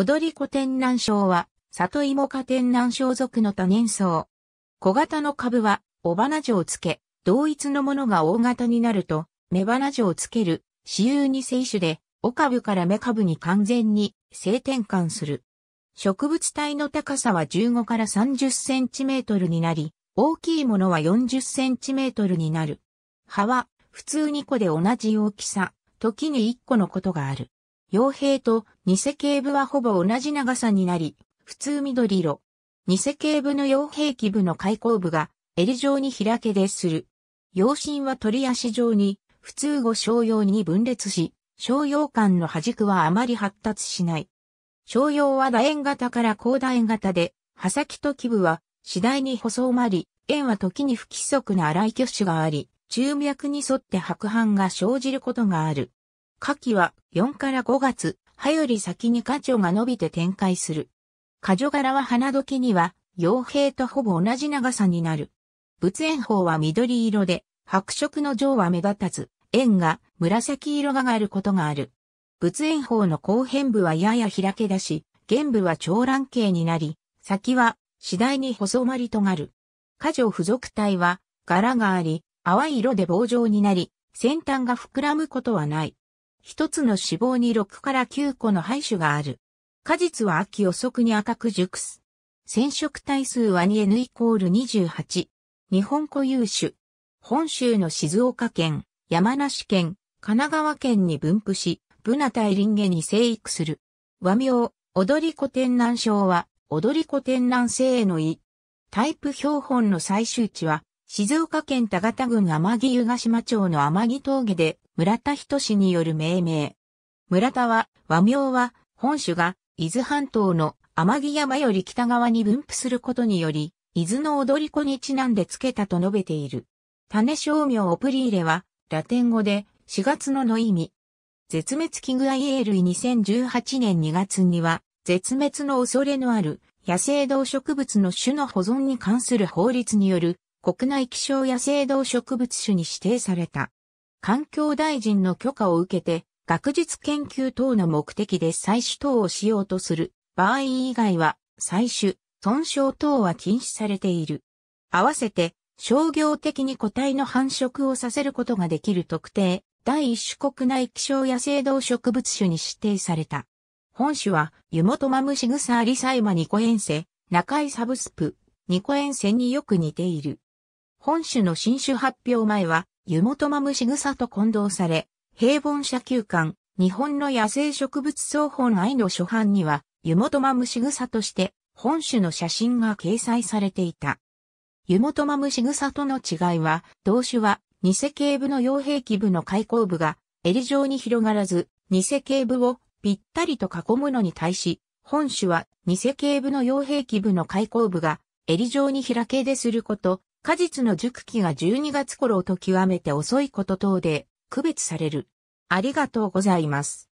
踊り子天南症は、里芋科天南症属の多年草。小型の株は、尾花樹をつけ、同一のものが大型になると、目花状をつける、私有に生種で、お株から芽株に完全に性転換する。植物体の高さは15から30センチメートルになり、大きいものは40センチメートルになる。葉は、普通2個で同じ大きさ、時に1個のことがある。傭兵と偽警部はほぼ同じ長さになり、普通緑色。偽警部の傭兵器部の開口部が襟状に開けでする。陽身は取り足状に、普通語商用に分裂し、商用間の端くはあまり発達しない。商用は楕円型から高楕円型で、刃先と基部は次第に細まり、円は時に不規則な荒い挙手があり、中脈に沿って白斑が生じることがある。夏季は4から5月、葉より先に花鳥が伸びて展開する。花蝶柄は花時には、傭兵とほぼ同じ長さになる。仏炎法は緑色で、白色の上は目立たず、円が紫色ががあることがある。仏炎法の後辺部はやや開けだし、玄部は長卵形になり、先は次第に細まりとなる。花蝶付属体は柄があり、淡い色で棒状になり、先端が膨らむことはない。一つの脂肪に6から9個の胚種がある。果実は秋遅くに赤く熟す。染色体数は 2N イコール28。日本固有種。本州の静岡県、山梨県、神奈川県に分布し、ブナ対ンゲに生育する。和名、踊り子天南症は、踊り子天南への意。タイプ標本の最終地は、静岡県田形郡天城湯ヶ島町の天城峠で村田人氏による命名。村田は、和名は、本州が、伊豆半島の天城山より北側に分布することにより、伊豆の踊り子にちなんで付けたと述べている。種商名オプリーレは、ラテン語で、4月のの意味。絶滅危惧アイエール2018年2月には、絶滅の恐れのある野生動植物の種の保存に関する法律による国内希少野生動植物種に指定された。環境大臣の許可を受けて、学術研究等の目的で採取等をしようとする場合以外は、採取、損傷等は禁止されている。合わせて、商業的に個体の繁殖をさせることができる特定、第一種国内希少野生動植物種に指定された。本種は、湯本マムシグサアリサイマニコエンセ、中井サブスプ、ニコエンセによく似ている。本種の新種発表前は、湯本マムシグサと混同され、平凡社休館、日本の野生植物草本愛の初版には、湯本マムシグサとして、本種の写真が掲載されていた。湯本マムシグサとの違いは、同種は、偽警部の傭兵器部の開口部が、襟状に広がらず、偽警部をぴったりと囲むのに対し、本種は偽警部の傭兵器部の開口部が、襟状に開けですること、果実の熟期が12月頃と極めて遅いこと等で区別される。ありがとうございます。